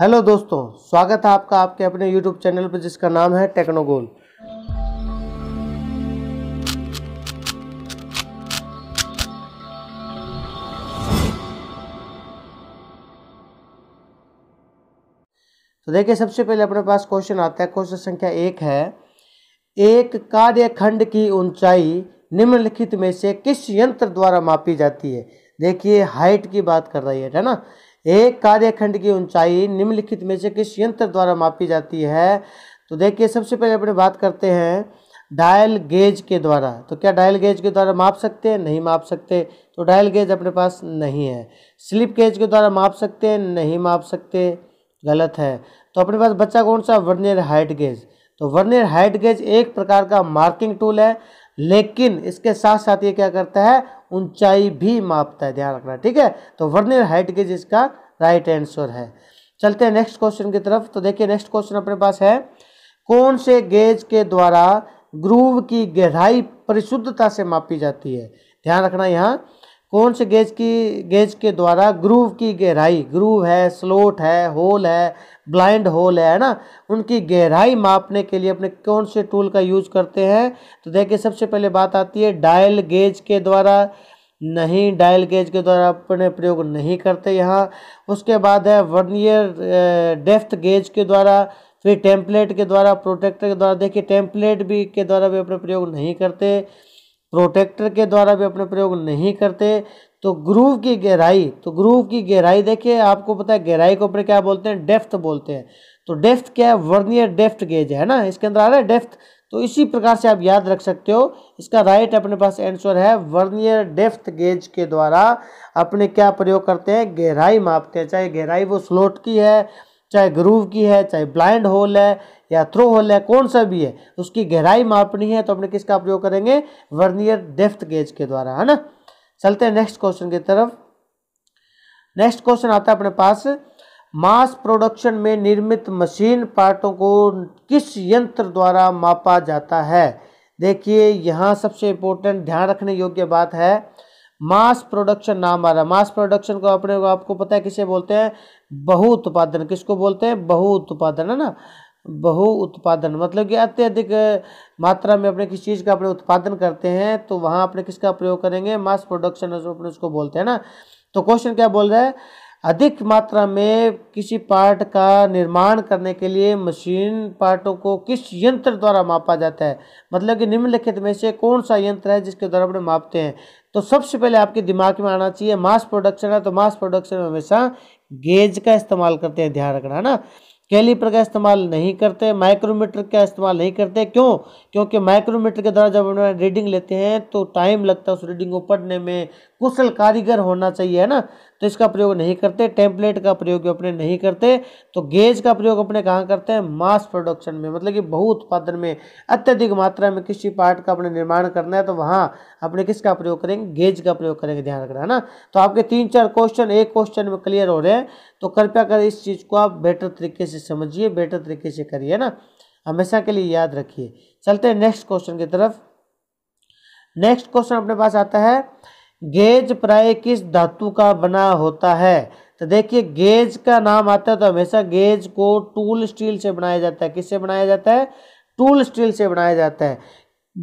hello दोस्तों स्वागत है आपका आपके अपने यूट्यूब चैनल पर जिसका नाम है टेक्नोगोल तो देखिए सबसे पहले अपने पास क्वेश्चन आता है क्वेश्चन संख्या एक है एक कार्यखंड की ऊंचाई निम्नलिखित में से किस यंत्र द्वारा मापी जाती है देखिए हाइट की बात कर रही है ना एक कार्यखंड की ऊंचाई निम्नलिखित में से किस यंत्र द्वारा मापी जाती है तो देखिए सबसे पहले अपने बात करते हैं डायल गेज के द्वारा तो क्या डायल गेज के द्वारा माप सकते हैं नहीं माप सकते तो डायल गेज अपने पास नहीं है स्लिप गेज के द्वारा माप सकते हैं नहीं माप सकते गलत है तो अपने पास बच्चा कौन सा वर्नियर हाइट गेज तो वर्नियर हाइट गेज एक प्रकार का मार्किंग टूल है लेकिन इसके साथ साथ ये क्या करता है ऊंचाई भी मापता है ध्यान रखना ठीक है तो वर्नियर हाइट गेज इसका राइट आंसर है चलते हैं नेक्स्ट क्वेश्चन की तरफ तो देखिए नेक्स्ट क्वेश्चन अपने पास है कौन से गेज के द्वारा ग्रूव की गहराई परिशुद्धता से मापी जाती है ध्यान रखना यहाँ कौन से गेज की गेज के द्वारा ग्रूव की गहराई ग्रूव है स्लोट है होल है ब्लाइंड होल है ना उनकी गहराई मापने के लिए अपने कौन से टूल का यूज करते हैं तो देखिए सबसे पहले बात आती है डायल गेज के द्वारा नहीं डायल गेज के द्वारा अपने प्रयोग नहीं करते यहाँ उसके बाद है वर्नियर डेफ्थ गेज के द्वारा फिर टेम्पलेट के द्वारा प्रोटेक्टर के द्वारा देखिए टेम्पलेट भी के द्वारा भी अपने प्रयोग नहीं करते प्रोटेक्टर के द्वारा भी अपने प्रयोग नहीं करते तो ग्रूव की गहराई तो ग्रूव की गहराई देखिए आपको पता है गहराई के ऊपर क्या बोलते हैं डेफ्थ बोलते हैं तो डेफ्थ क्या है वर्नियर डेफ्थ गेज है ना इसके अंदर आ रहा है डेफ्थ तो इसी प्रकार से आप याद रख सकते हो इसका राइट अपने पास आंसर है वर्नियर डेफ्थ गेज के द्वारा अपने क्या प्रयोग करते हैं गहराई मापते हैं चाहे गहराई वो स्लोट की है चाहे ग्रूव की है चाहे ब्लाइंड होल है या थ्रो होल है कौन सा भी है उसकी गहराई मापनी है तो अपने किसका प्रयोग करेंगे वर्नियर डेफ्थ गेज के द्वारा है ना चलते हैं नेक्स्ट क्वेश्चन की तरफ नेक्स्ट क्वेश्चन आता है अपने पास मास प्रोडक्शन में निर्मित मशीन पार्टों को किस यंत्र द्वारा मापा जाता है देखिए यहाँ सबसे इम्पोर्टेंट ध्यान रखने योग्य बात है मास प्रोडक्शन नाम आ रहा मास प्रोडक्शन को अपने आपको पता है किसे बोलते हैं बहु उत्पादन किसको बोलते हैं बहु उत्पादन है ना बहु उत्पादन मतलब कि अत्यधिक मात्रा में अपने किस चीज़ का अपने उत्पादन करते हैं तो वहाँ अपने किसका प्रयोग करेंगे मास प्रोडक्शन अपने उसको बोलते हैं ना तो क्वेश्चन क्या बोल रहा है अधिक मात्रा में किसी पार्ट का निर्माण करने के लिए मशीन पार्टों को किस यंत्र द्वारा मापा जाता है मतलब कि निम्नलिखित में से कौन सा यंत्र है जिसके द्वारा अपने मापते हैं तो सबसे पहले आपके दिमाग में आना चाहिए मास प्रोडक्शन है तो मास प्रोडक्शन हमेशा गेज का इस्तेमाल करते हैं ध्यान रखना है ना कैलीपर का इस्तेमाल नहीं करते माइक्रोमीटर का इस्तेमाल नहीं करते क्यों क्योंकि माइक्रोमीटर के द्वारा जब रीडिंग लेते हैं तो टाइम लगता है उस रीडिंग को पढ़ने में कुशल कारीगर होना चाहिए है ना तो इसका प्रयोग नहीं करते टेम्पलेट का प्रयोग अपने नहीं करते तो गेज का प्रयोग अपने कहाँ करते हैं मास प्रोडक्शन में मतलब कि बहु उत्पादन में अत्यधिक मात्रा में किसी पार्ट का अपने निर्माण करना है तो वहाँ अपने किसका प्रयोग करेंगे गेज का प्रयोग करेंगे ध्यान रखना है ना तो आपके तीन चार क्वेश्चन एक क्वेश्चन में क्लियर हो रहे हैं तो कृपया कर इस चीज़ को आप बेटर तरीके से समझिए बेटर तरीके से करिए ना हमेशा के लिए याद रखिए चलते हैं नेक्स्ट क्वेश्चन की तरफ नेक्स्ट क्वेश्चन अपने पास आता है गेज प्राय किस धातु का बना होता है तो देखिए गेज का नाम आता है तो हमेशा गेज को टूल स्टील से बनाया जाता है किससे बनाया जाता है टूल स्टील से बनाया जाता है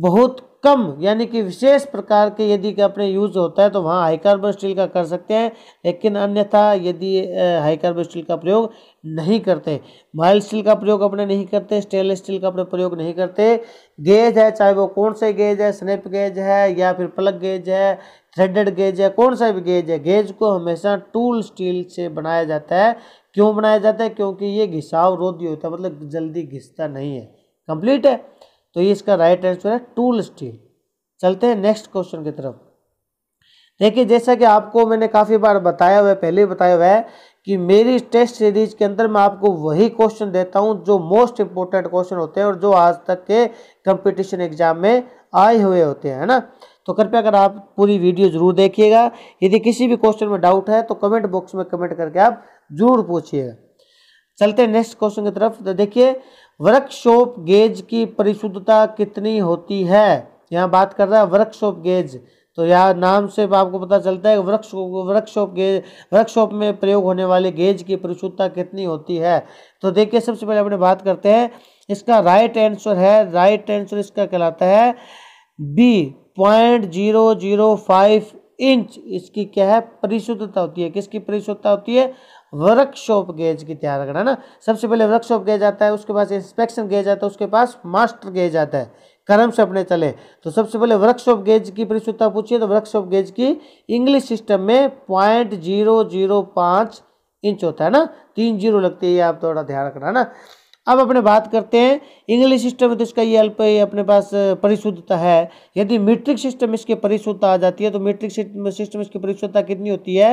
बहुत कम यानी कि विशेष प्रकार के यदि के अपने यूज होता है तो वहाँ हाई कार्बन स्टील का कर सकते हैं लेकिन अन्यथा यदि हाई कार्बन स्टील का प्रयोग नहीं करते माइल स्टील का प्रयोग अपने नहीं करते स्टेनलेस स्टील का अपने प्रयोग नहीं करते गेज है चाहे वो कौन सा गेज है स्नेप गेज है या फिर प्लग गेज है थ्रेडेड गेज है कौन सा भी गेज है गेज को हमेशा टूल स्टील से बनाया जाता है क्यों बनाया जाता है क्योंकि ये घिसाव रोधी होता है मतलब जल्दी घिसता नहीं है कंप्लीट है तो ये इसका राइट आंसर है टूल स्टील चलते हैं नेक्स्ट क्वेश्चन की तरफ देखिए जैसा कि आपको मैंने काफ़ी बार बताया हुआ है पहले बताया हुआ है कि मेरी टेस्ट सीरीज के अंदर मैं आपको वही क्वेश्चन देता हूँ जो मोस्ट इम्पोर्टेंट क्वेश्चन होते हैं और जो आज तक के कंपटीशन एग्जाम में आए हुए होते हैं है ना तो कृपया अगर आप पूरी वीडियो जरूर देखिएगा यदि किसी भी क्वेश्चन में डाउट है तो कमेंट बॉक्स में कमेंट करके आप जरूर पूछिएगा चलते हैं नेक्स्ट क्वेश्चन की तरफ तो देखिए वर्कशॉप गेज की परिशुद्धता कितनी होती है यहाँ बात कर रहा है वर्कशॉप गेज तो यहाँ नाम से आपको पता चलता है वृक्ष वर्कशॉप गेज वर्कशॉप में प्रयोग होने वाले गेज की परिशुद्धता कितनी होती है तो देखिए सबसे पहले अपने बात करते हैं इसका राइट आंसर है राइट आंसर इसका कहलाता है B point zero zero five inch इसकी क्या है परिशुद्धता होती है किसकी परिशुद्धता होती है वर्कशॉप गेज की तैयार करना ना सबसे पहले वर्कशॉप गेज आता है उसके पास इंस्पेक्शन गेज आता है उसके पास मास्टर गेज आता है कर्म से अपने चले तो सबसे पहले वर्कशॉप गेज की परिशुद्धता पूछिए तो वर्कशॉप गेज की इंग्लिश सिस्टम में पॉइंट जीरो जीरो पाँच इंच होता है ना तीन जीरो लगती है ये आप थोड़ा ध्यान रखना है ना अब अपने बात करते हैं इंग्लिश सिस्टम में तो इसका ये अल्प अपने पास परिशुद्धता है यदि मीट्रिक सिस्टम इसकी परिशुद्धता आ जाती है तो मीट्रिक सिस्टम इसकी परिशुद्धता कितनी होती है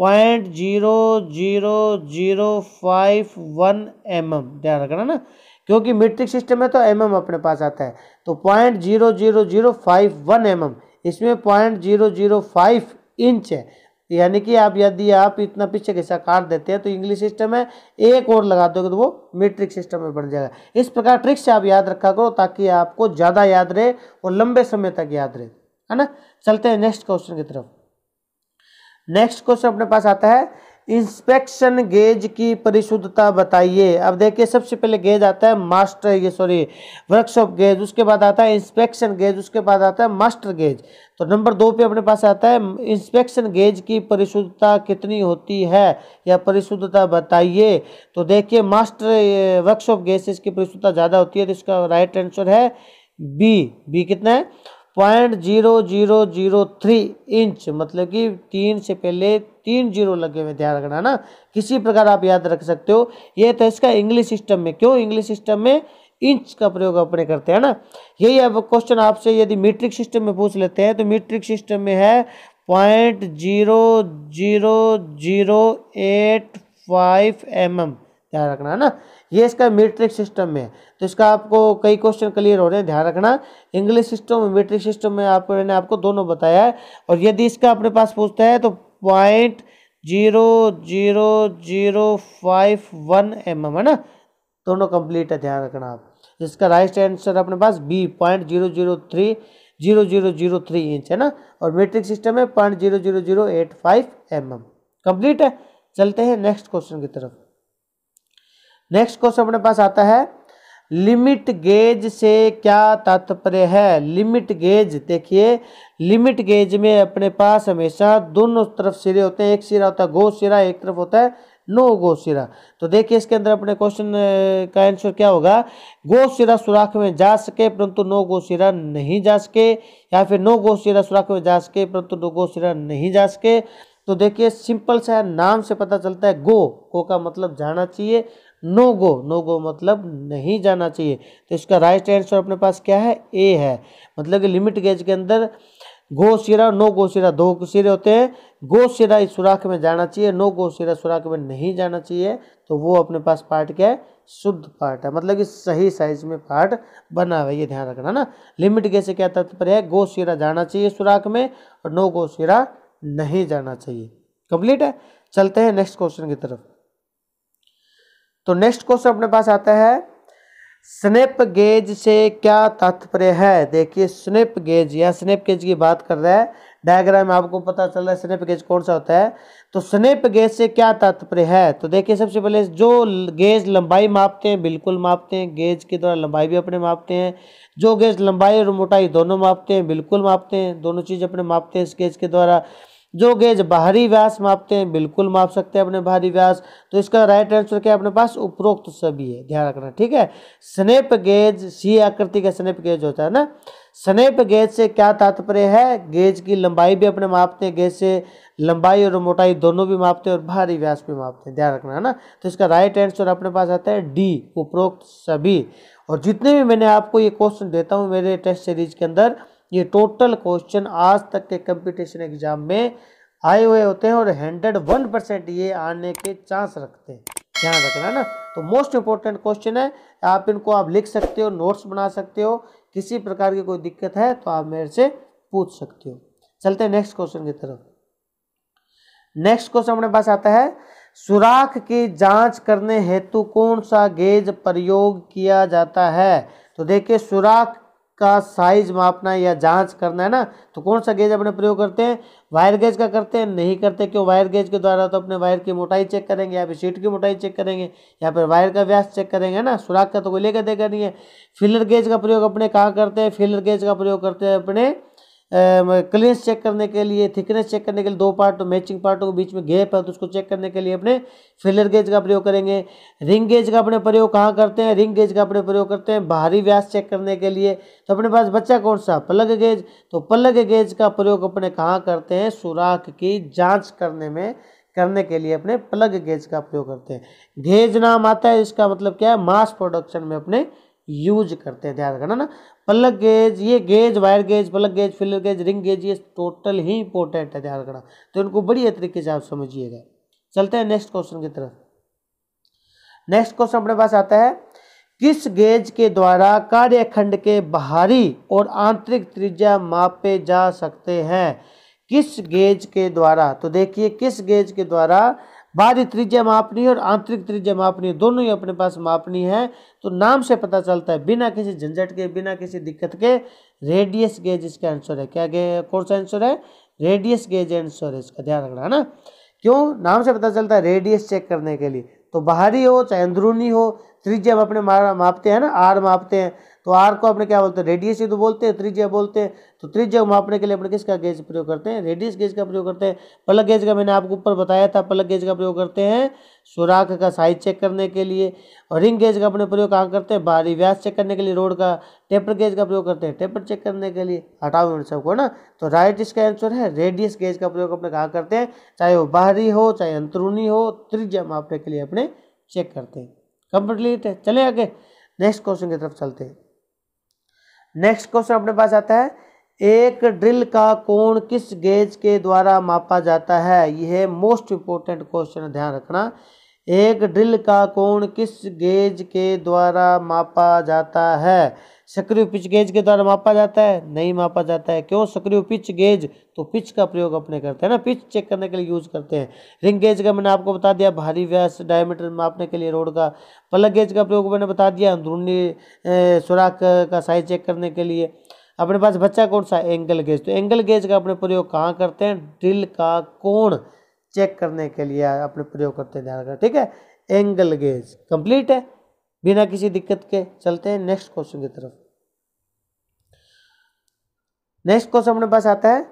point zero zero zero five one M M ध्यान रखना ना क्योंकि मीट्रिक सिस्टम है तो एम mm एम अपने पास आता है तो point zero zero zero five one M M इसमें point zero zero five inch है यानी कि आप यदि आप इतना पीछे कैसा काट देते हैं तो इंग्लिश सिस्टम है एक और लगा दोगे तो वो मीट्रिक सिस्टम में बढ़ जाएगा इस प्रकार ट्रिक से आप याद रखा करो ताकि आपको ज़्यादा याद रहे और लंबे समय तक याद रहे है ना चलते हैं नेक्स्ट क्वेश्चन की तरफ नेक्स्ट क्वेश्चन अपने पास आता है इंस्पेक्शन गेज की परिशुद्धता बताइए अब देखिए सबसे पहले गेज आता है मास्टर ये सॉरी वर्कशॉप गेज उसके बाद आता है इंस्पेक्शन गेज उसके बाद आता है मास्टर गेज तो नंबर दो पे अपने पास आता है इंस्पेक्शन गेज की परिशुद्धता कितनी होती है या परिशुद्धता बताइए तो देखिए मास्टर वर्कशॉप गेज से इसकी परिशुद्धता ज़्यादा होती है तो इसका राइट आंसर है बी बी कितना है point zero zero zero three inch मतलब कि तीन से पहले तीन जीरो लगे हुए ध्यान रखना ना किसी प्रकार आप याद रख सकते हो ये तो इसका इंग्लिश सिस्टम में क्यों इंग्लिश सिस्टम में इंच का प्रयोग अपने करते हैं ना यही अब क्वेश्चन आपसे यदि मीट्रिक सिस्टम में पूछ लेते हैं तो मीट्रिक सिस्टम में है point zero zero zero eight five M M ध्यान रखना है ना ये इसका मेट्रिक सिस्टम में है तो इसका आपको कई क्वेश्चन क्लियर हो रहे हैं ध्यान रखना इंग्लिश सिस्टम और मेट्रिक सिस्टम में आप मैंने आपको दोनों बताया है और यदि इसका अपने पास पूछता है तो point zero zero zero five one M M है ना दोनों कंप्लीट है ध्यान रखना आप जिसका राइट आंसर अपने पास B point zero zero three zero zero zero three inch है ना और मेट्रिक सिस्टम है point zero zero zero eight five M M complete है चलते हैं नेक्स्ट क्वेश्चन की तरफ नेक्स्ट क्वेश्चन अपने पास आता है लिमिट गेज से क्या तात्पर्य है लिमिट गेज देखिए लिमिट गेज में अपने पास हमेशा दोनों तरफ सिरे होते हैं एक सिरा होता है गो सिरा एक तरफ होता है नो गो सिरा तो देखिए इसके अंदर अपने क्वेश्चन का आंसर क्या होगा गो सिरा सुराख में जा सके परंतु नो गो सिरा नहीं जा सके या फिर नो गो सिरा सुराख में जा सके परंतु नो गो सिरा नहीं जा सके तो देखिए सिंपल सा नाम से पता चलता है गो गो का मतलब जाना चाहिए नो गो नो गो मतलब नहीं जाना चाहिए तो इसका राइट आंसर अपने पास क्या है ए है मतलब कि लिमिट गेज के अंदर गो सिरा नो गो सिरा दो सिरे होते हैं गो सिरा इस सुराख में जाना चाहिए नो गो सिरा सुराख में नहीं जाना चाहिए तो वो अपने पास पार्ट क्या है शुद्ध पार्ट है मतलब कि सही साइज में पार्ट बना हुआ ये ध्यान रखना ना लिमिट गेज से क्या तात्पर्य है गो सिरा जाना चाहिए सुराख में और नो गो सिरा नहीं जाना चाहिए कंप्लीट है चलते हैं नेक्स्ट क्वेश्चन की तरफ तो नेक्स्ट क्वेश्चन अपने पास आता है स्नेप गेज से क्या तात्पर्य है देखिए स्नेप गेज या स्नेप गेज की बात कर रहा है डायग्राम में आपको पता चल रहा है स्नेप गेज कौन सा होता है तो स्नेप गेज से क्या तात्पर्य है तो देखिए सबसे पहले जो गेज लंबाई मापते हैं बिल्कुल मापते हैं गेज के द्वारा लंबाई भी अपने मापते हैं जो गेज लंबाई और मोटाई दोनों मापते हैं बिल्कुल मापते हैं दोनों चीज़ अपने मापते हैं इस गेज के द्वारा जो गेज बाहरी व्यास मापते हैं बिल्कुल माप सकते हैं अपने बाहरी व्यास तो इसका राइट आंसर क्या अपने पास उपरोक्त सभी है ध्यान रखना ठीक है स्नेप गेज सी आकृति का स्नेप गेज होता है ना स्नेप गेज से क्या तात्पर्य है गेज की लंबाई भी अपने मापते हैं गेज से लंबाई और मोटाई दोनों भी मापते हैं और भारी व्यास भी मापते हैं ध्यान रखना है ना तो इसका राइट आंसर अपने पास आता है डी उपरोक्त सभी और जितने भी मैंने आपको ये क्वेश्चन देता हूँ मेरे टेस्ट सीरीज के अंदर ये टोटल क्वेश्चन आज तक के कंपटीशन एग्जाम में आए हुए होते हैं और हंड्रेड वन परसेंट ये आने के चांस रखते हैं ध्यान रखना ना तो मोस्ट इंपॉर्टेंट क्वेश्चन है आप इनको आप लिख सकते हो नोट्स बना सकते हो किसी प्रकार की कोई दिक्कत है तो आप मेरे से पूछ सकते हो चलते हैं नेक्स्ट क्वेश्चन की तरफ नेक्स्ट क्वेश्चन हमारे पास आता है सुराख की जांच करने हेतु कौन सा गेज प्रयोग किया जाता है तो देखिए सुराख का साइज मापना या जांच करना है ना तो कौन सा गेज अपने प्रयोग करते हैं वायर गेज का करते हैं नहीं करते क्यों वायर गेज के द्वारा तो अपने वायर की मोटाई चेक करेंगे या फिर सीट की मोटाई चेक करेंगे या फिर वायर का व्यास चेक करेंगे है ना सुराख का तो कोई लेकर देगा नहीं है फिलर गेज का प्रयोग अपने कहाँ करते हैं फिलर गेज का प्रयोग करते हैं अपने क्लीनेस चेक करने के लिए थिकनेस चेक करने के लिए दो पार्ट मैचिंग पार्टों के बीच में गैप है तो उसको चेक करने के लिए अपने फिलर गेज का प्रयोग करेंगे रिंग गेज का अपने प्रयोग कहाँ करते हैं रिंग गेज का अपने प्रयोग करते हैं बाहरी व्यास चेक करने के लिए तो अपने पास बच्चा कौन सा प्लग गेज तो प्लग गेज का प्रयोग अपने कहाँ करते हैं सुराख की जाँच करने में करने के लिए अपने प्लग गेज का प्रयोग करते हैं गेज नाम आता है इसका मतलब क्या है मास प्रोडक्शन में अपने यूज करते हैं ध्यान रखना ना पलक गेज ये gauge wire gauge plug gauge filler gauge ring gauge ये टोटल ही इंपॉर्टेंट है ध्यान रखना तो इनको बढ़िया तरीके से आप समझिएगा चलते हैं नेक्स्ट क्वेश्चन की तरफ नेक्स्ट क्वेश्चन अपने पास आता है किस गेज के द्वारा कार्यखंड के बाहरी और आंतरिक त्रिज्या मापे जा सकते हैं किस गेज के द्वारा तो देखिए किस गेज के द्वारा बाहरी त्रिज्या मापनी और आंतरिक त्रिज्या मापनी दोनों ही अपने पास मापनी है तो नाम से पता चलता है बिना किसी झंझट के बिना किसी दिक्कत के रेडियस गेज इसका आंसर है क्या गे कौन सा आंसर है रेडियस गेज आंसर है इसका ध्यान रखना है ना क्यों नाम से पता चलता है रेडियस चेक करने के लिए तो बाहरी हो चाहे अंदरूनी हो त्रिज्या हम अपने मापते हैं ना आर मापते हैं तो आर को अपने क्या बोलते हैं रेडियस ही तो बोलते हैं त्रिज्या बोलते हैं तो त्रिज्या मापने के लिए अपने किसका गेज प्रयोग करते हैं रेडियस गेज का प्रयोग करते हैं पलक गेज का मैंने आपको ऊपर बताया था पलक गेज का प्रयोग करते हैं सुराख का साइज चेक करने के लिए और रिंग गेज का अपने प्रयोग कहाँ करते हैं बाहरी व्यास चेक करने के लिए रोड का टेपर गेज का प्रयोग करते हैं टेपर चेक करने के लिए हटाओ इन सबको ना तो राइट इसका आंसर है रेडियस गेज का प्रयोग अपने कहाँ करते हैं चाहे वो बाहरी हो चाहे अंतरूनी हो त्रिज्या मापने के लिए अपने चेक करते हैं कंप्लीट है चले आगे नेक्स्ट क्वेश्चन की तरफ चलते हैं नेक्स्ट क्वेश्चन अपने पास आता है एक ड्रिल का कोण किस गेज के द्वारा मापा जाता है यह मोस्ट इंपॉर्टेंट क्वेश्चन ध्यान रखना एक ड्रिल का कोण किस गेज के द्वारा मापा जाता है सक्रिय पिच गेज के द्वारा मापा जाता है नहीं मापा जाता है क्यों सक्रिय पिच गेज तो पिच का प्रयोग अपने करते हैं ना पिच चेक करने के लिए यूज करते हैं रिंग गेज का मैंने आपको बता दिया भारी व्यास डायमीटर मापने के लिए रोड का प्लग गेज का प्रयोग मैंने बता दिया अंदरूनी सुराख का साइज चेक करने के लिए अपने पास बच्चा कौन सा एंगल गेज तो एंगल गेज का अपने प्रयोग कहाँ करते हैं ड्रिल का कोण चेक करने के लिए अपने प्रयोग करते हैं ध्यान रखना ठीक है एंगल गेज कंप्लीट है बिना किसी दिक्कत के चलते हैं नेक्स्ट क्वेश्चन की तरफ नेक्स्ट क्वेश्चन अपने पास आता है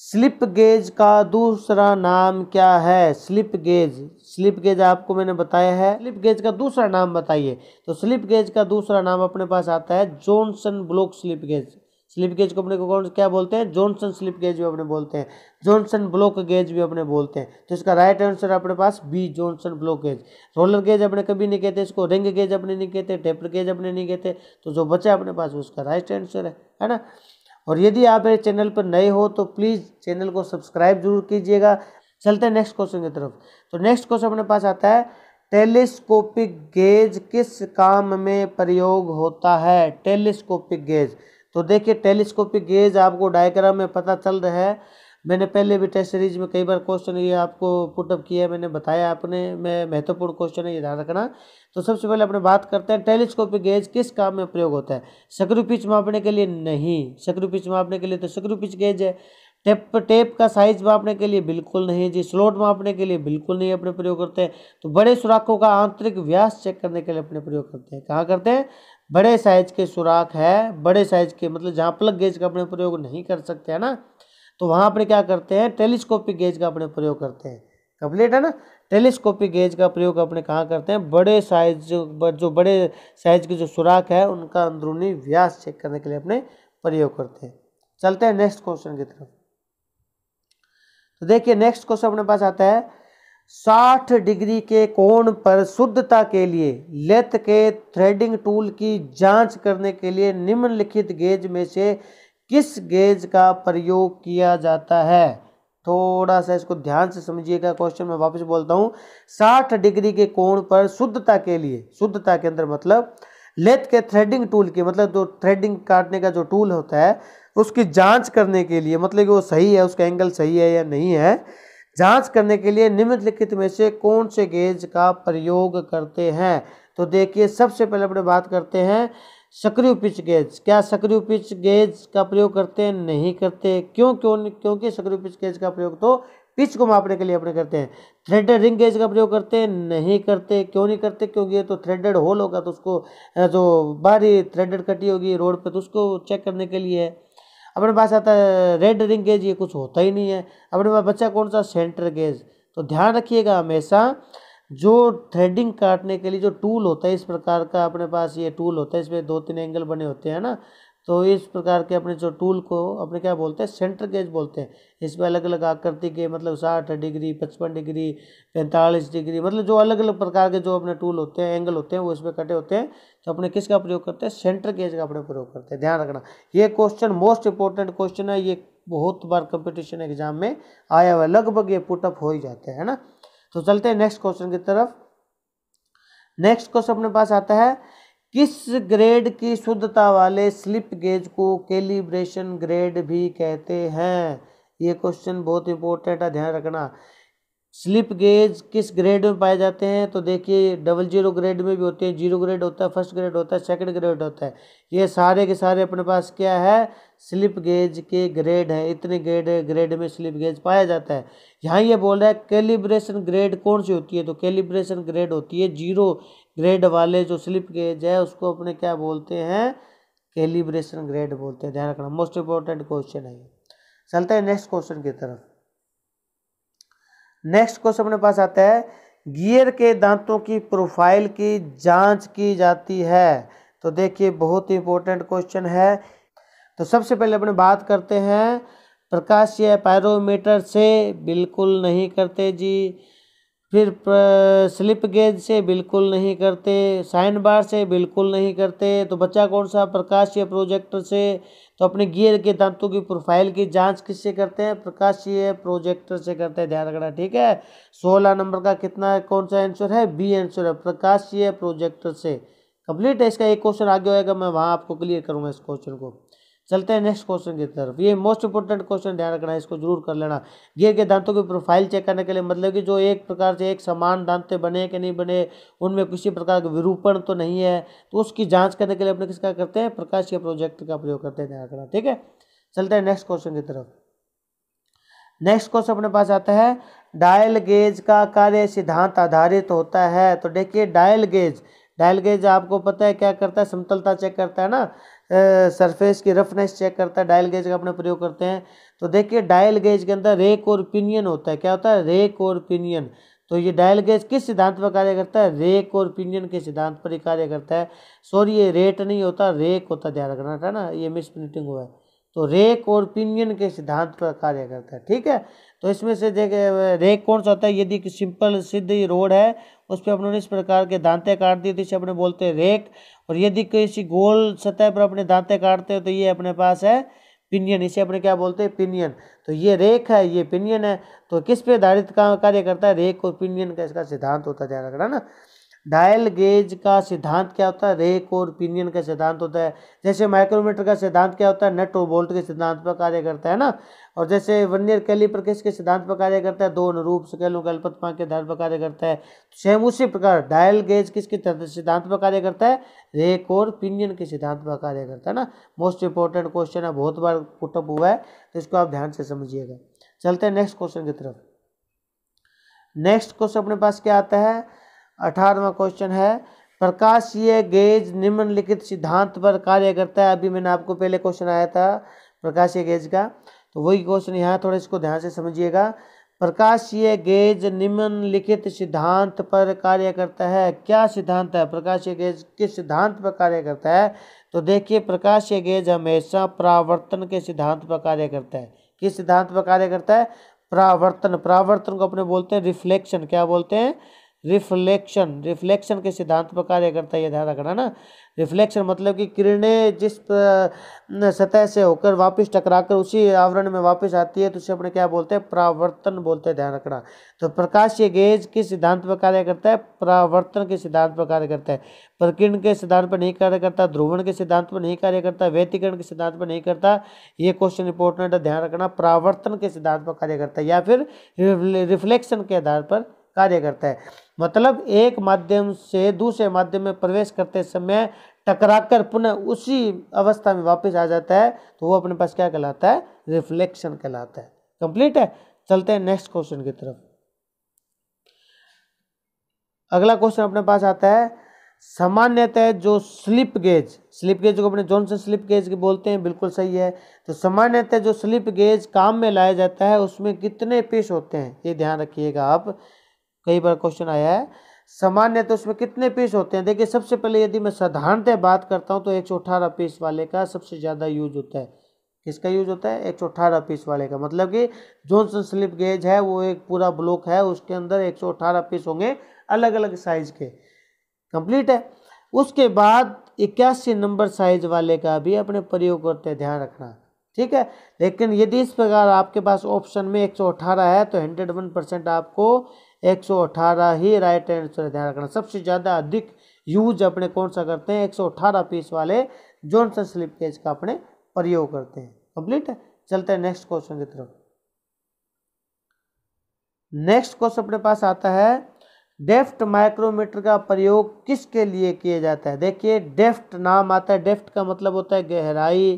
स्लिप गेज का दूसरा नाम क्या है स्लिप गेज स्लिप गेज आपको मैंने बताया है स्लिप गेज का दूसरा नाम बताइए तो स्लिप गेज का दूसरा नाम अपने पास आता है Johnson block slip gauge slip gauge को अपने को कौन क्या बोलते हैं जॉनसन स्लिप गेज भी अपने बोलते हैं जॉनसन ब्लॉक गेज भी अपने बोलते हैं तो इसका राइट आंसर अपने पास B Johnson block gauge roller gauge अपने कभी नहीं कहते इसको रिंग गेज अपने नहीं कहते टेपर गेज अपने नहीं कहते तो जो बचा अपने पास उसका राइट आंसर है है ना और यदि आप मेरे चैनल पर नए हो तो प्लीज़ चैनल को सब्सक्राइब जरूर कीजिएगा चलते हैं नेक्स्ट क्वेश्चन की तरफ तो नेक्स्ट क्वेश्चन अपने पास आता है टेलीस्कोपिक गेज किस काम में प्रयोग होता है टेलीस्कोपिक गेज तो देखिए टेलीस्कोपिक गेज आपको डायग्राम में पता चल रहा है मैंने पहले भी टेस्ट सीरीज में कई बार क्वेश्चन ये आपको पुटअप किया है मैंने बताया आपने मैं महत्वपूर्ण क्वेश्चन है ये ध्यान रखना तो सबसे पहले अपने बात करते हैं टेलीस्कोपिक गेज किस काम में प्रयोग होता है सक्रू पिच मापने के लिए नहीं सक्रू पिच मापने के लिए तो सक्रू पिच गेज है टेप टेप का साइज मापने के लिए बिल्कुल नहीं जी स्लोट मापने के लिए बिल्कुल नहीं अपने प्रयोग करते हैं तो बड़े सुराखों का आंतरिक व्यास चेक करने के लिए अपने प्रयोग करते हैं कहाँ करते हैं बड़े साइज के सुराख है बड़े साइज के मतलब जहाँ प्लग गेज का अपने प्रयोग नहीं कर सकते हैं ना तो वहाँ पर क्या करते हैं टेलीस्कोपिक गेज का अपने प्रयोग करते हैं कंप्लीट है ना टेलीस्कोपिक गेज का प्रयोग अपने कहाँ करते हैं बड़े साइज जो जो बड़े साइज के जो सुराख है उनका अंदरूनी व्यास चेक करने के लिए अपने प्रयोग करते हैं चलते हैं नेक्स्ट क्वेश्चन की तरफ तो देखिए नेक्स्ट क्वेश्चन अपने पास आता है 60 डिग्री के कोण पर शुद्धता के लिए लेथ के थ्रेडिंग टूल की जांच करने के लिए निम्नलिखित गेज में से किस गेज का प्रयोग किया जाता है थोड़ा सा इसको ध्यान से समझिएगा क्वेश्चन मैं वापस बोलता हूँ 60 डिग्री के कोण पर शुद्धता के लिए शुद्धता के अंदर मतलब लेथ के थ्रेडिंग टूल की मतलब जो थ्रेडिंग काटने का जो टूल होता है उसकी जांच करने के लिए मतलब कि वो सही है उसका एंगल सही है या नहीं है जांच करने के लिए निम्नलिखित में से कौन से गेज का प्रयोग करते हैं तो देखिए सबसे पहले अपने बात करते हैं सक्रिय पिच गेज क्या सक्रिय पिच गेज का प्रयोग करते हैं नहीं करते क्यों क्यों क्योंकि सक्रिय पिच गेज का प्रयोग तो पिच को मापने के लिए अपने करते हैं थ्रेडेड रिंग गेज का प्रयोग करते हैं नहीं करते क्यों नहीं करते क्योंकि ये तो थ्रेडेड होल होगा तो उसको जो बाहरी थ्रेडेड कटी होगी रोड पे तो उसको चेक करने के लिए है अपने पास आता है रेड रिंग गेज ये कुछ होता ही नहीं है अपने पास बच्चा कौन सा सेंटर गेज तो ध्यान रखिएगा हमेशा जो थ्रेडिंग काटने के लिए जो टूल होता है इस प्रकार का अपने पास ये टूल होता है इसमें दो तीन एंगल बने होते हैं ना तो इस प्रकार के अपने जो टूल को अपने क्या बोलते हैं सेंटर गेज बोलते हैं इसमें अलग अलग आकृति के मतलब साठ डिग्री पचपन डिग्री पैंतालीस डिग्री मतलब जो अलग अलग प्रकार के जो अपने टूल होते हैं एंगल होते हैं वो इसमें कटे होते हैं तो अपने किसका प्रयोग करते हैं सेंटर गेज का अपने प्रयोग करते हैं ध्यान रखना ये क्वेश्चन मोस्ट इंपॉर्टेंट क्वेश्चन है ये बहुत बार कंपटीशन एग्जाम में आया हुआ है लगभग ये पुटअप हो ही जाते हैं है ना तो चलते हैं नेक्स्ट क्वेश्चन की तरफ नेक्स्ट क्वेश्चन अपने पास आता है किस ग्रेड की शुद्धता वाले स्लिप गेज को कैलिब्रेशन ग्रेड भी कहते हैं ये क्वेश्चन बहुत इंपॉर्टेंट है ध्यान रखना स्लिप गेज किस ग्रेड में पाए जाते हैं तो देखिए डबल जीरो ग्रेड में भी होते हैं जीरो ग्रेड होता है फर्स्ट ग्रेड होता है सेकंड ग्रेड होता है ये सारे के सारे अपने पास क्या है स्लिप गेज के ग्रेड हैं इतने ग्रेड ग्रेड में स्लिप गेज पाया जाता है यहाँ ये बोल रहा है कैलिब्रेशन ग्रेड कौन सी होती है तो कैलिब्रेशन ग्रेड होती है जीरो ग्रेड वाले जो स्लिप गेज है उसको अपने क्या बोलते हैं कैलिब्रेशन ग्रेड बोलते हैं ध्यान रखना मोस्ट इंपॉर्टेंट क्वेश्चन है ये चलते हैं नेक्स्ट क्वेश्चन की तरफ नेक्स्ट क्वेश्चन अपने पास आता है गियर के दांतों की प्रोफाइल की जांच की जाती है तो देखिए बहुत इंपॉर्टेंट क्वेश्चन है तो सबसे पहले अपने बात करते हैं प्रकाशीय पायरोमीटर से बिल्कुल नहीं करते जी फिर स्लिप गेज से बिल्कुल नहीं करते साइन बार से बिल्कुल नहीं करते तो बच्चा कौन सा प्रकाश या प्रोजेक्टर से तो अपने गियर के दांतों की प्रोफाइल की जांच किससे करते हैं प्रकाशीय प्रोजेक्टर से करते हैं ध्यान रखना ठीक है सोलह नंबर का कितना कौन सा आंसर है बी आंसर है प्रकाशीय प्रोजेक्टर से कंप्लीट है इसका एक क्वेश्चन आगे होएगा मैं वहाँ आपको क्लियर करूँगा इस क्वेश्चन को चलते हैं नेक्स्ट क्वेश्चन की तरफ ये मोस्ट इंपॉर्टेंट क्वेश्चन ध्यान रखना है इसको जरूर कर लेना गिर के दांतों की प्रोफाइल चेक करने के लिए मतलब कि जो एक प्रकार से एक समान दांते बने कि नहीं बने उनमें किसी प्रकार का विरूपण तो नहीं है तो उसकी जांच करने के लिए अपने किसका करते हैं प्रकाश के प्रोजेक्ट का प्रयोग करते हैं ध्यान रखना ठीक है चलते हैं नेक्स्ट क्वेश्चन की तरफ नेक्स्ट क्वेश्चन अपने पास आता है डायल गेज का कार्य सिद्धांत आधारित होता है तो देखिए डायल गेज डायल गेज आपको पता है क्या करता है समतलता चेक करता है ना सरफेस की रफनेस चेक करता है डायल गेज का अपने प्रयोग करते हैं तो देखिए डायल गेज के अंदर रेक और पिनियन होता है क्या होता है रेक और पिनियन तो ये डायल गेज किस सिद्धांत पर कार्य करता है रेक और पिनियन के सिद्धांत पर ही कार्य करता है सॉरी ये रेट नहीं होता रेक होता ध्यान रखना था ना ये मिस प्रिंटिंग हुआ है तो रेक और पिनियन के सिद्धांत पर कार्य करता है ठीक है तो इसमें से देख रेक कौन सा होता है यदि सिंपल सिद्ध रोड है उस पर अपने इस प्रकार के दांते काट दिए तो इसे अपने बोलते हैं रेक और यदि किसी गोल सतह पर अपने दांते काटते हैं तो ये अपने पास है पिनियन इसे अपने क्या बोलते हैं पिनियन तो ये रेख है ये पिनियन है तो किस पे आधारित कार्य करता है रेख और पिनियन का इसका सिद्धांत होता है ध्यान रखना ना डायल गेज का सिद्धांत क्या होता है रेक और पिनियन का सिद्धांत होता है जैसे माइक्रोमीटर का सिद्धांत क्या होता है नट और बोल्ट के सिद्धांत पर कार्य करता है ना और जैसे कैली कैलिपर किसके सिद्धांत पर कार्य करता है दो अनुरूप स्केलों का अल्पतमा के आधार पर कार्य करता है तो सेम उसी प्रकार डायल गेज किसके सिद्धांत पर कार्य करता है रेक और पिनियन के सिद्धांत पर कार्य करता है ना मोस्ट इंपॉर्टेंट क्वेश्चन है बहुत बार पुटअप हुआ है तो इसको आप ध्यान से समझिएगा चलते हैं नेक्स्ट क्वेश्चन की तरफ नेक्स्ट क्वेश्चन अपने पास क्या आता है अठारहवा क्वेश्चन है प्रकाशीय गेज निम्नलिखित सिद्धांत पर कार्य करता है अभी मैंने आपको पहले क्वेश्चन आया था प्रकाशीय गेज का तो वही क्वेश्चन यहाँ थोड़ा इसको ध्यान से समझिएगा प्रकाशीय गेज निम्नलिखित सिद्धांत पर कार्य करता है क्या सिद्धांत है प्रकाशीय गेज किस सिद्धांत पर कार्य करता है तो देखिए प्रकाशीय गेज हमेशा प्रावर्तन के सिद्धांत पर कार्य करता है किस सिद्धांत पर कार्य करता है प्रावर्तन प्रावर्तन को अपने बोलते हैं रिफ्लेक्शन क्या बोलते हैं रिफ्लेक्शन रिफ्लेक्शन के सिद्धांत पर कार्य करता है ये ध्यान रखना ना रिफ्लेक्शन मतलब कि किरणें जिस सतह से होकर वापस टकराकर उसी आवरण में वापस आती है तो उसे अपने क्या बोलते हैं प्रावर्तन बोलते हैं ध्यान रखना तो प्रकाशीय गेज किस सिद्धांत पर कार्य करता है प्रावर्तन के सिद्धांत पर कार्य करता है प्रकीर्ण के सिद्धांत पर नहीं कार्य करता ध्रुवण के सिद्धांत पर नहीं कार्य करता व्यतिकरण के सिद्धांत पर नहीं करता ये क्वेश्चन इंपॉर्टेंट है ध्यान रखना प्रावर्तन के सिद्धांत पर कार्य करता है या फिर रिफ्लेक्शन के आधार पर कार्य करता है मतलब एक माध्यम से दूसरे माध्यम में प्रवेश करते समय टकराकर पुनः उसी अवस्था में वापस आ जाता है तो वो अपने पास क्या कहलाता है रिफ्लेक्शन कहलाता है कंप्लीट है चलते हैं नेक्स्ट क्वेश्चन की तरफ अगला क्वेश्चन अपने पास आता है सामान्यतः जो स्लिप गेज स्लिप गेज को अपने जॉनसन स्लिप गेज के बोलते हैं बिल्कुल सही है तो सामान्यतः जो स्लिप गेज काम में लाया जाता है उसमें कितने पीस होते हैं ये ध्यान रखिएगा आप कई बार क्वेश्चन आया है सामान्य तो उसमें कितने पीस होते हैं देखिए सबसे पहले यदि मैं साधारणतः बात करता हूँ तो एक सौ अठारह पीस वाले का सबसे ज़्यादा यूज होता है किसका यूज होता है एक सौ अठारह पीस वाले का मतलब कि जोनसन स्लिप गेज है वो एक पूरा ब्लॉक है उसके अंदर एक सौ अठारह पीस होंगे अलग अलग साइज के कंप्लीट है उसके बाद इक्यासी नंबर साइज वाले का भी अपने प्रयोग करते ध्यान रखना ठीक है लेकिन यदि इस प्रकार आपके पास ऑप्शन में अठारह है तो वन परसेंट आपको 118 ही राइट आंसर ध्यान रखना सबसे ज़्यादा अधिक यूज अपने कौन सा करते हैं 118 पीस वाले जॉनसन स्लिप केज का अपने प्रयोग करते हैं कंप्लीट है चलते हैं नेक्स्ट क्वेश्चन की तरफ नेक्स्ट क्वेश्चन अपने पास आता है डेफ्ट माइक्रोमीटर का प्रयोग किसके लिए किया जाता है देखिए डेफ्ट नाम आता है डेफ्ट का मतलब होता है गहराई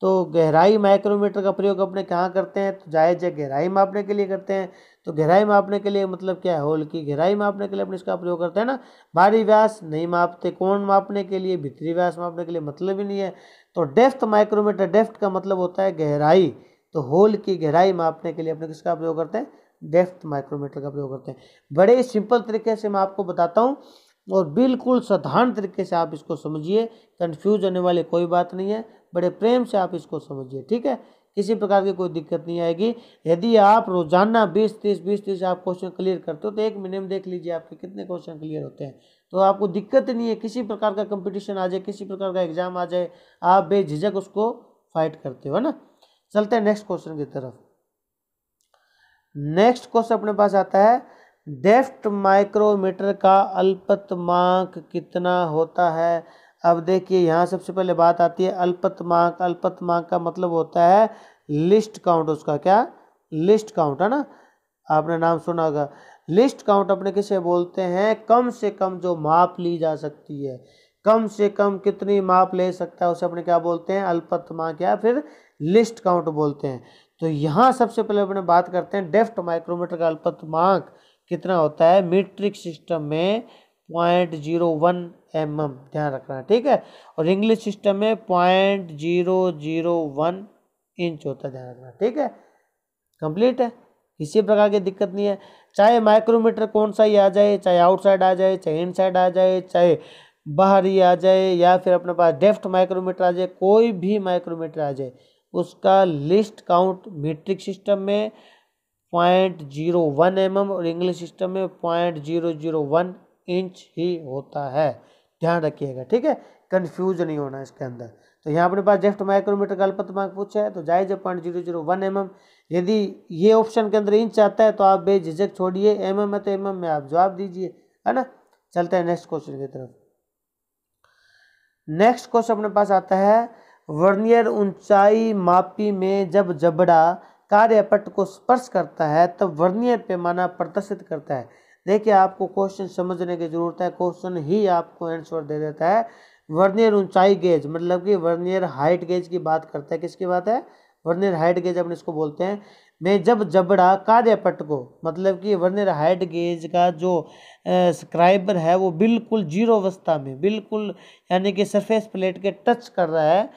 तो गहराई माइक्रोमीटर का प्रयोग अपने कहाँ करते हैं तो जायज है गहराई मापने के लिए करते हैं तो गहराई मापने के लिए मतलब क्या है होल की गहराई मापने के लिए अपने इसका प्रयोग करते हैं ना भारी व्यास नहीं मापते कोण मापने के लिए भित्री व्यास मापने के लिए मतलब ही नहीं है तो डेफ्थ माइक्रोमीटर डेफ्थ का मतलब होता है गहराई तो होल की गहराई मापने के लिए अपने किसका प्रयोग करते हैं डेफ्थ माइक्रोमीटर का प्रयोग करते हैं बड़े ही सिंपल तरीके से मैं आपको बताता हूँ और बिल्कुल साधारण तरीके से आप इसको समझिए कन्फ्यूज होने वाली कोई बात नहीं है बड़े प्रेम से आप इसको समझिए ठीक है किसी प्रकार की कोई दिक्कत नहीं आएगी यदि आप रोजाना बीस तीस बीस तीस आप क्वेश्चन क्लियर करते हो तो एक महीने में देख लीजिए आपके कितने क्वेश्चन क्लियर होते हैं तो आपको दिक्कत नहीं है किसी प्रकार का कंपटीशन आ जाए किसी प्रकार का एग्जाम आ जाए आप बेझिझक उसको फाइट करते हो ना चलते हैं नेक्स्ट क्वेश्चन की तरफ नेक्स्ट क्वेश्चन अपने पास आता है डेफ्ट माइक्रोमीटर का अल्पतमांक कितना होता है अब देखिए यहाँ सबसे पहले बात आती है अल्पतमांक अल्पतमांक का मतलब होता है लिस्ट काउंट उसका क्या लिस्ट काउंट है ना आपने नाम सुना होगा लिस्ट काउंट अपने किसे बोलते हैं कम से कम जो माप ली जा सकती है कम से कम कितनी माप ले सकता है उसे अपने क्या बोलते हैं अल्पतमांक या फिर लिस्ट काउंट बोलते हैं तो यहाँ सबसे पहले अपने बात करते हैं डेफ्ट माइक्रोमीटर का अल्पतमांक कितना होता है मीट्रिक सिस्टम में point zero one M M ध्यान रखना ठीक है और इंग्लिश सिस्टम में point zero zero one inch होता है ध्यान रखना ठीक है कंप्लीट है किसी प्रकार की दिक्कत नहीं है चाहे माइक्रोमीटर कौन सा ही आ जाए चाहे आउटसाइड आ जाए चाहे इनसाइड आ जाए चाहे बाहर ही आ जाए या फिर अपने पास डेफ्ट माइक्रोमीटर आ जाए कोई भी माइक्रोमीटर आ जाए उसका लिस्ट काउंट मीट्रिक सिस्टम में point zero one M M और इंग्लिश सिस्टम में point zero zero one inch ही होता है ध्यान रखिएगा ठीक है कन्फ्यूज नहीं होना इसके अंदर तो यहाँ अपने पास जेफ्ट माइक्रोमीटर का अल्पत अल्पतमांक पूछा है तो जाए जब point zero zero one M M यदि ये ऑप्शन के अंदर इंच आता है तो आप बेझिझक छोड़िए एम mm एम है तो एम mm एम में आप जवाब दीजिए है ना चलते हैं नेक्स्ट क्वेश्चन की तरफ नेक्स्ट क्वेश्चन अपने पास आता है वर्नियर ऊंचाई मापी में जब जबड़ा कार्यपट को स्पर्श करता है तब वर्नियर पैमाना प्रदर्शित करता है देखिए आपको क्वेश्चन समझने की ज़रूरत है क्वेश्चन ही आपको आंसर दे देता है वर्नियर ऊंचाई गेज मतलब कि वर्नियर हाइट गेज की बात करता है किसकी बात है वर्नियर हाइट गेज अपन इसको बोलते हैं मैं जब जबड़ा कार्यपट को मतलब कि वर्नियर हाइट गेज का जो स्क्राइबर है वो बिल्कुल जीरो अवस्था में बिल्कुल यानी कि सरफेस प्लेट के टच कर रहा है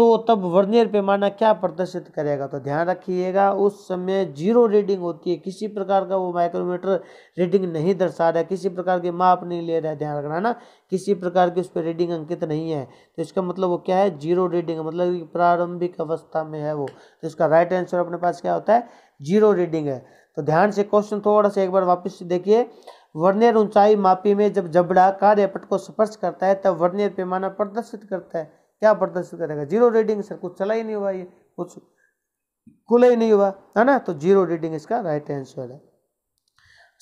तो तब वर्नियर पैमाना क्या प्रदर्शित करेगा तो ध्यान रखिएगा उस समय जीरो रीडिंग होती है किसी प्रकार का वो माइक्रोमीटर रीडिंग नहीं दर्शा रहा है किसी प्रकार के माप नहीं ले रहा है ध्यान रखना ना किसी प्रकार की उस पर रीडिंग अंकित नहीं है तो इसका मतलब वो क्या है जीरो रीडिंग मतलब प्रारंभिक अवस्था में है वो तो इसका राइट आंसर अपने पास क्या होता है जीरो रीडिंग है तो ध्यान से क्वेश्चन थोड़ा सा एक बार वापस देखिए वर्नियर ऊंचाई मापी में जब जबड़ा कार्यपट को स्पर्श करता है तब वर्नियर पैमाना प्रदर्शित करता है क्या प्रदर्शित करेगा जीरो रीडिंग सर कुछ चला ही नहीं हुआ ये कुछ खुला ही नहीं हुआ है ना तो जीरो रीडिंग इसका राइट आंसर है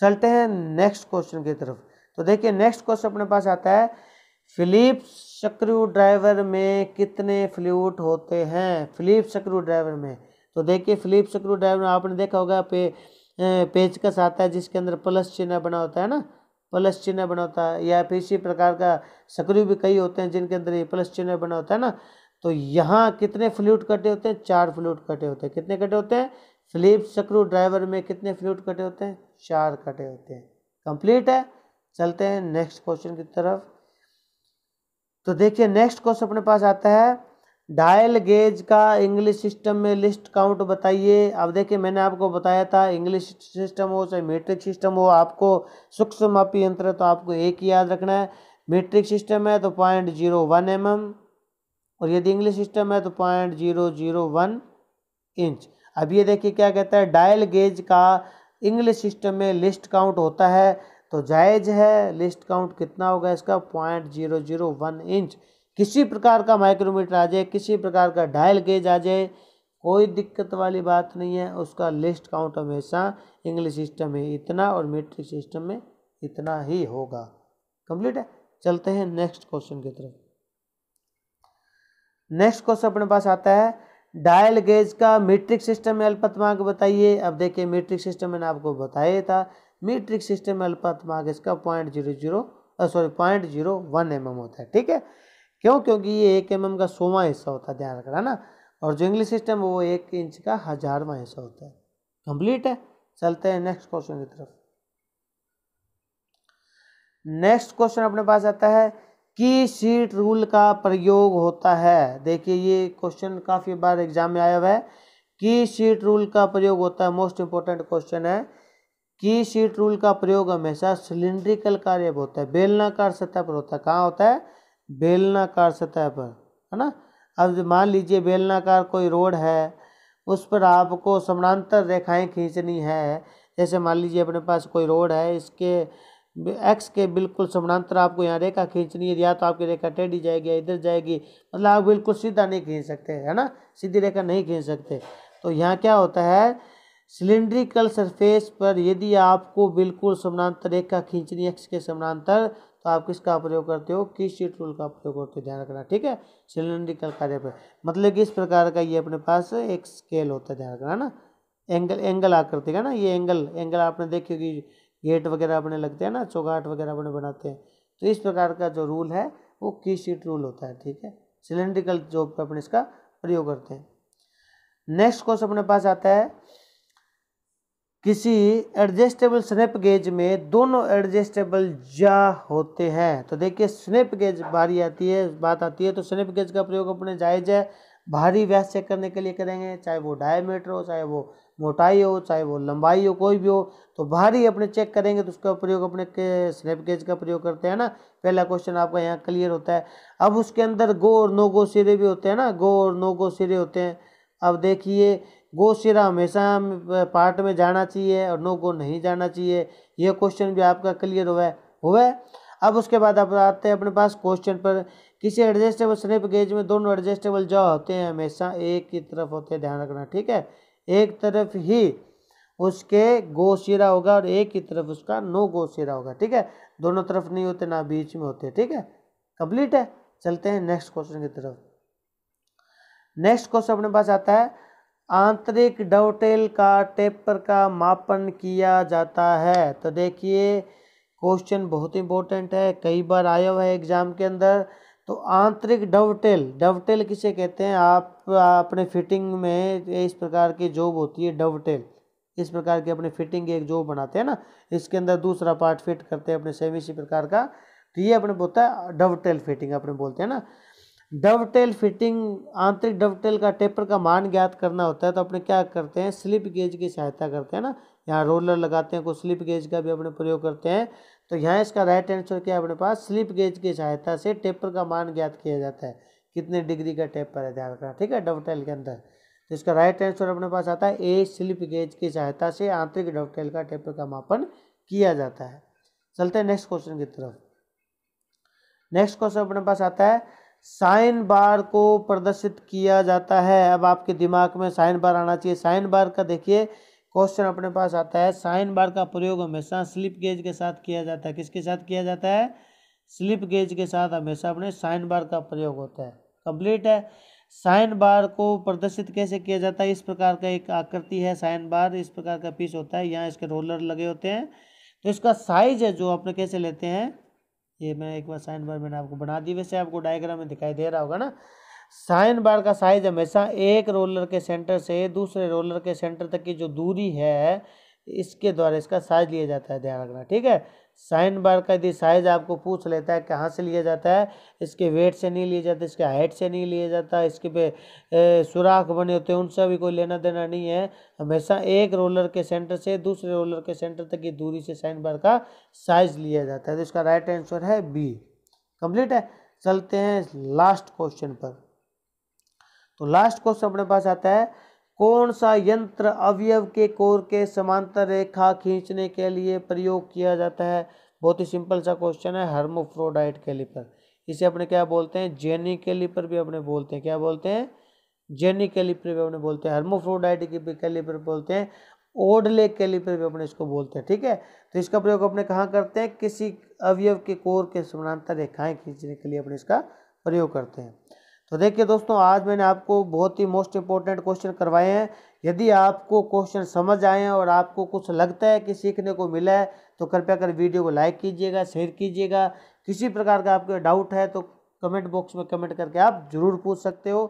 चलते हैं नेक्स्ट क्वेश्चन की तरफ तो देखिए नेक्स्ट क्वेश्चन अपने पास आता है फिलिप सक्रू ड्राइवर में कितने फ्लूट होते हैं फिलिप सक्रू ड्राइवर में तो देखिए फिलिप सक्रू ड्राइवर में आपने देखा होगा पे पेचकस आता है जिसके अंदर प्लस चिन्ह बना होता है ना प्लस चिन्ह बना होता है या फिर इसी प्रकार का सक्रिय भी कई होते हैं जिनके अंदर ये प्लस चिन्ह बना होता है ना तो यहाँ कितने फ्लूट कटे होते हैं चार फ्लूट कटे होते हैं कितने कटे होते हैं फ्लिप सक्रू ड्राइवर में कितने फ्लूट कटे होते हैं चार कटे होते हैं कंप्लीट है चलते हैं नेक्स्ट क्वेश्चन की तरफ तो देखिए नेक्स्ट क्वेश्चन अपने पास आता है डायल गेज का इंग्लिश सिस्टम में लिस्ट काउंट बताइए अब देखिए मैंने आपको बताया था इंग्लिश सिस्टम हो चाहे मेट्रिक सिस्टम हो आपको सूक्ष्म मापी यंत्र तो आपको एक ही याद रखना है मेट्रिक सिस्टम है तो point zero one M M और यदि इंग्लिश सिस्टम है तो point zero zero one inch अब ये देखिए क्या कहता है डायल गेज का इंग्लिश सिस्टम में लिस्ट काउंट होता है तो जायज़ है लिस्ट काउंट कितना होगा इसका point zero zero one inch किसी प्रकार का माइक्रोमीटर आ जाए किसी प्रकार का डायल गेज आ जाए कोई दिक्कत वाली बात नहीं है उसका लिस्ट काउंट हमेशा इंग्लिश सिस्टम में इतना और मेट्रिक सिस्टम में इतना ही होगा कंप्लीट है चलते हैं नेक्स्ट क्वेश्चन की तरफ नेक्स्ट क्वेश्चन अपने पास आता है डायल गेज का मीट्रिक सिस्टम में अल्पतमाक बताइए अब देखिए मीट्रिक सिस्टम मैंने आपको बताया था मीट्रिक सिस्टम में अल्पतमाक इसका point zero zero sorry point zero one M होता है ठीक है क्यों क्योंकि ये एक एम mm का सोवा हिस्सा होता है ध्यान रखना ना और जो इंग्लिश सिस्टम वो एक इंच का हजारवा हिस्सा होता है कंप्लीट है चलते हैं नेक्स्ट क्वेश्चन की तरफ नेक्स्ट क्वेश्चन अपने पास आता है की सीट रूल का प्रयोग होता है देखिए ये क्वेश्चन काफ़ी बार एग्जाम में आया हुआ है की सीट रूल का प्रयोग होता है मोस्ट इंपॉर्टेंट क्वेश्चन है की सीट रूल का प्रयोग हमेशा सिलिंड्रिकल कार्य होता है बेलनाकार सतह पर होता है कहाँ होता है बेलनाकार सतह पर है ना अब मान लीजिए बेलनाकार कोई रोड है उस पर आपको समानांतर रेखाएं खींचनी है जैसे मान लीजिए अपने पास कोई रोड है इसके एक्स के बिल्कुल समानांतर आपको यहाँ रेखा खींचनी है या तो आपकी रेखा टेढ़ी जाएगी इधर जाएगी मतलब आप बिल्कुल सीधा नहीं खींच सकते है ना सीधी रेखा नहीं खींच सकते तो यहाँ क्या होता है सिलेंड्रिकल सरफेस पर यदि आपको बिल्कुल समानांतर रेखा खींचनी एक्स के समानांतर तो आप किसका प्रयोग करते हो किस टूल का प्रयोग करते हो ध्यान रखना ठीक है सिलेंड्रिकल कार्य पर मतलब कि इस प्रकार का ये अपने पास एक स्केल होता है ध्यान रखना ना एंगल एंगल आकृति का ना ये एंगल एंगल आपने देखी होगी गेट वगैरह अपने लगते हैं ना चौगाट वगैरह अपने बनाते हैं तो इस प्रकार का जो रूल है वो की शीट रूल होता है ठीक है सिलेंड्रिकल जॉब पर अपने इसका प्रयोग करते हैं नेक्स्ट क्वेश्चन अपने पास आता है किसी एडजस्टेबल स्नैप गेज में दोनों एडजस्टेबल जा होते हैं तो देखिए स्नैप गेज भारी आती है बात आती है तो स्नैप गेज का प्रयोग अपने जायज है भारी व्यास चेक करने के लिए करेंगे चाहे वो डायमीटर हो चाहे वो मोटाई हो चाहे वो लंबाई हो कोई भी हो तो भारी अपने चेक करेंगे तो उसका प्रयोग अपने के स्नैप गेज का प्रयोग करते हैं ना पहला क्वेश्चन आपका यहाँ क्लियर होता है अब उसके अंदर गो और नो गो सिरे भी होते हैं ना गो और नो गो सिरे होते हैं अब देखिए गोशिरा हमेशा पार्ट में जाना चाहिए और नो गो नहीं जाना चाहिए यह क्वेश्चन भी आपका क्लियर हुआ है हुआ है अब उसके बाद आप आते हैं अपने पास क्वेश्चन पर किसी एडजस्टेबल स्नेप गेज में दोनों एडजस्टेबल जॉ होते हैं हमेशा एक की तरफ होते हैं ध्यान रखना ठीक है एक तरफ ही उसके गो सिरा होगा और एक ही तरफ उसका नो गो सिरा होगा ठीक है दोनों तरफ नहीं होते ना बीच में होते ठीक है कंप्लीट है चलते हैं नेक्स्ट क्वेश्चन की तरफ नेक्स्ट क्वेश्चन अपने पास आता है आंतरिक डवटेल का टेपर का मापन किया जाता है तो देखिए क्वेश्चन बहुत इंपॉर्टेंट है कई बार आया हुआ है एग्जाम के अंदर तो आंतरिक डवटेल डवटेल किसे कहते हैं आप अपने फिटिंग में इस प्रकार की जॉब होती है डवटेल इस प्रकार की अपने फिटिंग एक जॉब बनाते हैं ना इसके अंदर दूसरा पार्ट फिट करते हैं अपने सेम इसी प्रकार का तो ये अपने बोलता है डवटेल फिटिंग अपने बोलते हैं ना डवटेल फिटिंग आंतरिक डवटेल का टेपर का मान ज्ञात करना होता है तो अपने क्या करते हैं स्लिप गेज की सहायता करते हैं ना यहाँ रोलर लगाते हैं कुछ स्लिप गेज का भी अपने प्रयोग करते हैं तो यहाँ इसका राइट आंसर क्या है अपने पास स्लिप गेज की सहायता से टेपर का मान ज्ञात किया जाता है कितने डिग्री का टेपर है ध्यान रखना ठीक है डवटेल के अंदर तो इसका राइट आंसर अपने पास आता है ए स्लिप गेज की सहायता से आंतरिक डवटेल का टेपर का मापन किया जाता है चलते हैं नेक्स्ट क्वेश्चन की तरफ नेक्स्ट क्वेश्चन अपने पास आता है साइन बार को प्रदर्शित किया जाता है अब आपके दिमाग में साइन बार आना चाहिए साइन बार का देखिए क्वेश्चन अपने पास आता है साइन बार का प्रयोग हमेशा स्लिप गेज के साथ किया जाता है किसके साथ किया जाता है स्लिप गेज के साथ हमेशा अपने साइन बार का प्रयोग होता है कंप्लीट है साइन बार को प्रदर्शित कैसे किया जाता है इस प्रकार का एक आकृति है साइन बार इस प्रकार का पीस होता है यहाँ इसके रोलर लगे होते हैं तो इसका साइज है जो आपने कैसे लेते हैं ये मैं एक बार साइन बार मैंने आपको बना दी वैसे आपको डायग्राम में दिखाई दे रहा होगा ना साइन बार का साइज हमेशा एक रोलर के सेंटर से दूसरे रोलर के सेंटर तक की जो दूरी है इसके द्वारा इसका साइज लिया जाता है ध्यान रखना ठीक है साइन बार का यदि साइज आपको पूछ लेता है कहाँ से लिया जाता है इसके वेट से नहीं लिया जाता इसके हाइट से नहीं लिया जाता इसके पे सुराख बने होते हैं उनसे भी कोई लेना देना नहीं है हमेशा एक रोलर के सेंटर से दूसरे रोलर के सेंटर तक की दूरी से साइन बार का साइज लिया जाता है तो इसका राइट आंसर है बी कंप्लीट है चलते हैं लास्ट क्वेश्चन पर तो लास्ट क्वेश्चन अपने पास आता है कौन सा यंत्र अवयव के कोर के समांतर रेखा खींचने के लिए प्रयोग किया जाता है बहुत ही सिंपल सा क्वेश्चन है हर्मोफ्रोडाइट कैलिपर इसे अपने क्या बोलते हैं जेनी कैलिपर भी अपने बोलते हैं क्या बोलते हैं जेनी कैलिपर भी अपने बोलते हैं हर्मोफ्रोडाइट कैलिपर बोलते हैं ओडले कैलिपर भी अपने इसको बोलते हैं ठीक है तो इसका प्रयोग अपने कहाँ करते हैं किसी अवयव के कोर के समानांतर रेखाएं खींचने के लिए अपने इसका प्रयोग करते हैं तो देखिए दोस्तों आज मैंने आपको बहुत ही मोस्ट इंपॉर्टेंट क्वेश्चन करवाए हैं यदि आपको क्वेश्चन समझ आए हैं और आपको कुछ लगता है कि सीखने को मिला है तो कृपया कर वीडियो को लाइक कीजिएगा शेयर कीजिएगा किसी प्रकार का आपका डाउट है तो कमेंट बॉक्स में कमेंट करके आप ज़रूर पूछ सकते हो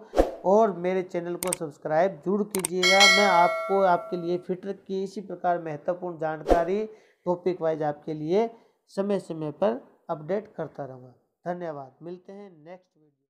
और मेरे चैनल को सब्सक्राइब जरूर कीजिएगा मैं आपको आपके लिए फिटर की इसी प्रकार महत्वपूर्ण जानकारी टॉपिक वाइज आपके लिए समय समय पर अपडेट करता रहूँगा धन्यवाद मिलते हैं नेक्स्ट वीडियो